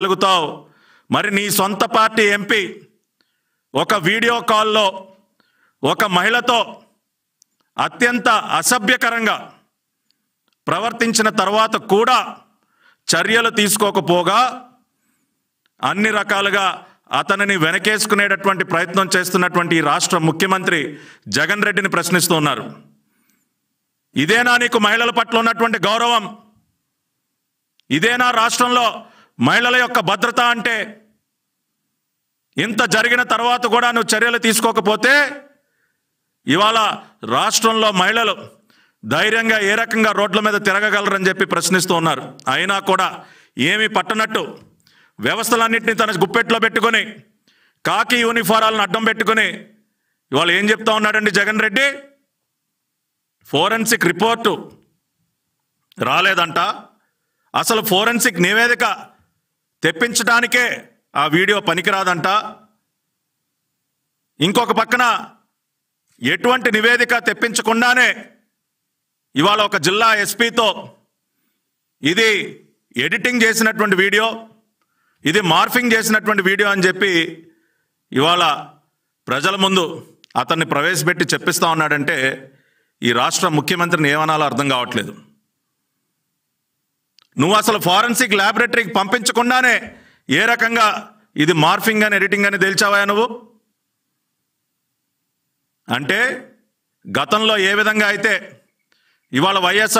కలుగుతావు మరి నీ సొంత పార్టీ ఎంపీ ఒక వీడియో కాల్లో ఒక మహిళతో అత్యంత అసభ్యకరంగా ప్రవర్తించిన తర్వాత కూడా చర్యలు తీసుకోకపోగా అన్ని రకాలుగా అతనిని వెనకేసుకునేటటువంటి ప్రయత్నం చేస్తున్నటువంటి రాష్ట్ర ముఖ్యమంత్రి జగన్ రెడ్డిని ప్రశ్నిస్తున్నారు ఇదేనా నీకు మహిళల పట్ల ఉన్నటువంటి గౌరవం ఇదేనా రాష్ట్రంలో మహిళల యొక్క భద్రత అంటే ఇంత జరిగిన తర్వాత కూడా నువ్వు చర్యలు తీసుకోకపోతే ఇవాళ రాష్ట్రంలో మహిళలు ధైర్యంగా ఏ రకంగా రోడ్ల మీద తిరగగలరని చెప్పి ప్రశ్నిస్తూ ఉన్నారు అయినా కూడా ఏమి పట్టనట్టు వ్యవస్థలన్నింటినీ తన గుప్పెట్లో పెట్టుకొని కాకి యూనిఫారాలను అడ్డం పెట్టుకొని ఇవాళ ఏం చెప్తా ఉన్నాడండి జగన్ రెడ్డి ఫోరెన్సిక్ రిపోర్టు రాలేదంట అసలు ఫోరెన్సిక్ నివేదిక తెప్పించడానికే ఆ వీడియో పనికిరాదంట ఇంకొక పక్కన ఎటువంటి నివేదిక తెప్పించకుండానే ఇవాళ ఒక జిల్లా ఎస్పీతో ఇది ఎడిటింగ్ చేసినటువంటి వీడియో ఇది మార్ఫింగ్ చేసినటువంటి వీడియో అని చెప్పి ఇవాళ ప్రజల ముందు అతన్ని ప్రవేశపెట్టి చెప్పిస్తా ఉన్నాడంటే ఈ రాష్ట్ర ముఖ్యమంత్రిని ఏమనాలో అర్థం కావట్లేదు నువ్వు అసలు ఫారెన్సిక్ ల్యాబొరేటరీకి పంపించకుండానే ఏ రకంగా ఇది మార్ఫింగ్ అని ఎడిటింగ్ అని తేల్చావా నువ్వు అంటే గతంలో ఏ విధంగా అయితే ఇవాళ వైఎస్